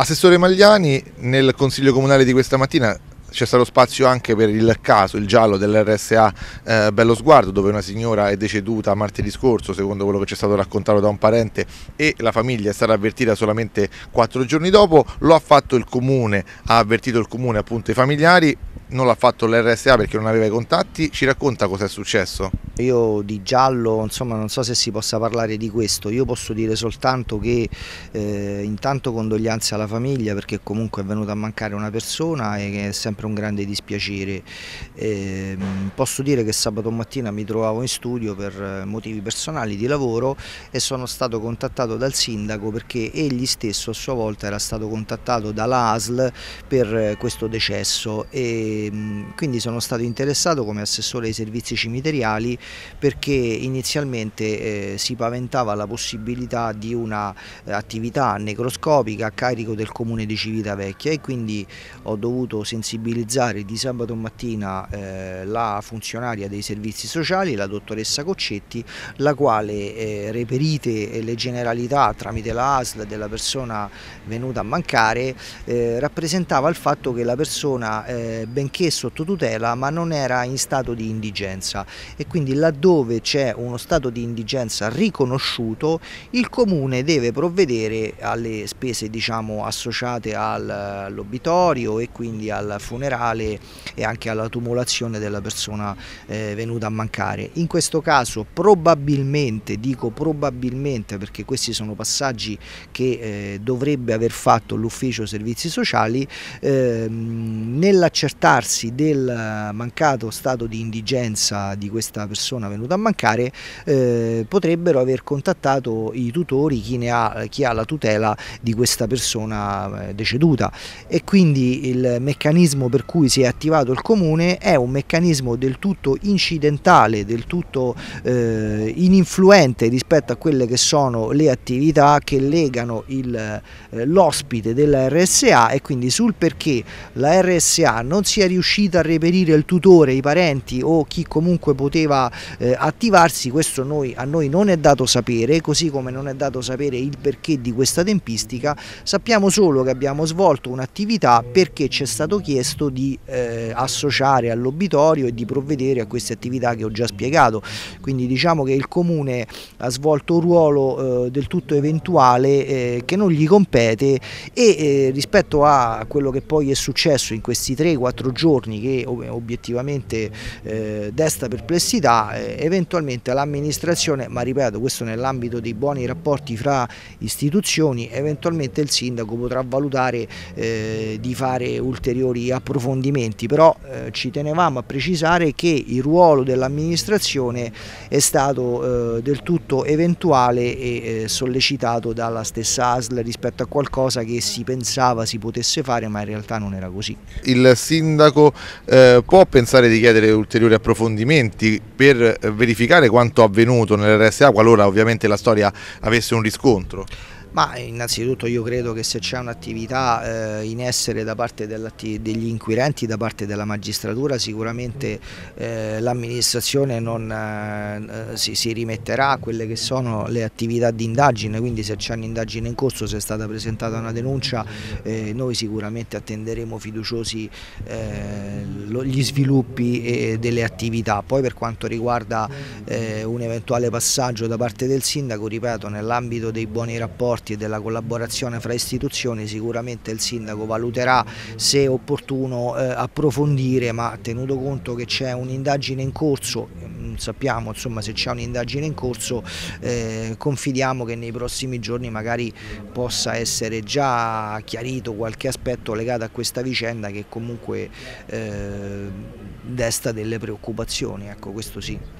Assessore Magliani, nel Consiglio Comunale di questa mattina c'è stato spazio anche per il caso, il giallo dell'RSA eh, Bello Sguardo, dove una signora è deceduta martedì scorso, secondo quello che ci è stato raccontato da un parente, e la famiglia è stata avvertita solamente quattro giorni dopo. Lo ha fatto il comune, ha avvertito il comune appunto i familiari non l'ha fatto l'RSA perché non aveva i contatti, ci racconta cosa è successo? Io di giallo, insomma, non so se si possa parlare di questo, io posso dire soltanto che eh, intanto condoglianze alla famiglia perché comunque è venuta a mancare una persona e che è sempre un grande dispiacere. Eh, posso dire che sabato mattina mi trovavo in studio per eh, motivi personali di lavoro e sono stato contattato dal sindaco perché egli stesso a sua volta era stato contattato dalla ASL per eh, questo decesso e Ehm, quindi sono stato interessato come assessore ai servizi cimiteriali perché inizialmente eh, si paventava la possibilità di una eh, necroscopica a carico del comune di Civitavecchia e quindi ho dovuto sensibilizzare di sabato mattina eh, la funzionaria dei servizi sociali, la dottoressa Coccetti, la quale eh, reperite eh, le generalità tramite la ASL della persona venuta a mancare eh, rappresentava il fatto che la persona ben benché sotto tutela, ma non era in stato di indigenza e quindi laddove c'è uno stato di indigenza riconosciuto, il comune deve provvedere alle spese diciamo, associate eh, all'obitorio e quindi al funerale e anche alla tumulazione della persona eh, venuta a mancare. In questo caso probabilmente, dico probabilmente perché questi sono passaggi che eh, dovrebbe aver fatto l'ufficio servizi sociali, eh, nell'accertare verificarsi del mancato stato di indigenza di questa persona venuta a mancare eh, potrebbero aver contattato i tutori, chi ha, chi, ha, la tutela di questa persona eh, deceduta e quindi il meccanismo per cui si è attivato il comune è un meccanismo del tutto incidentale, del tutto eh, ininfluente rispetto a quelle che sono le attività che legano eh, l'ospite della RSA e quindi sul perché la RSA non si è riuscita a reperire il tutore, i parenti o chi comunque poteva eh, attivarsi, questo noi, a noi non è dato sapere, così come non è dato sapere il perché di questa tempistica, sappiamo solo che abbiamo svolto un'attività perché ci è stato chiesto di eh, associare all'obitorio e di provvedere a queste attività che ho già spiegato, quindi diciamo che il Comune ha svolto un ruolo eh, del tutto eventuale eh, che non gli compete e eh, rispetto a quello che poi è successo in questi 3-4 giorni giorni che obiettivamente eh, desta perplessità, eh, eventualmente l'amministrazione, ma ripeto questo nell'ambito dei buoni rapporti fra istituzioni, eventualmente il sindaco potrà valutare eh, di fare ulteriori approfondimenti, però eh, ci tenevamo a precisare che il ruolo dell'amministrazione è stato eh, del tutto eventuale e eh, sollecitato dalla stessa ASL rispetto a qualcosa che si pensava si potesse fare ma in realtà non era così. Il sindaco sindaco eh, può pensare di chiedere ulteriori approfondimenti per eh, verificare quanto avvenuto nell'RSA qualora ovviamente la storia avesse un riscontro? Ma innanzitutto io credo che se c'è un'attività eh, in essere da parte degli inquirenti, da parte della magistratura, sicuramente eh, l'amministrazione eh, si, si, rimetterà a quelle che sono le attività di indagine, quindi se c'è un'indagine in corso, se è stata presentata una denuncia, eh, noi sicuramente attenderemo fiduciosi eh, lo, gli sviluppi eh, delle attività. Poi per quanto riguarda un eventuale passaggio da parte del sindaco, ripeto, nell'ambito dei buoni rapporti e della collaborazione fra istituzioni sicuramente il sindaco valuterà se è opportuno eh, approfondire ma tenuto conto che c'è un'indagine in corso non sappiamo insomma, se c'è un'indagine in corso eh, confidiamo che nei prossimi giorni magari possa essere già chiarito qualche aspetto legato a questa vicenda che comunque eh, desta delle preoccupazioni ecco questo sì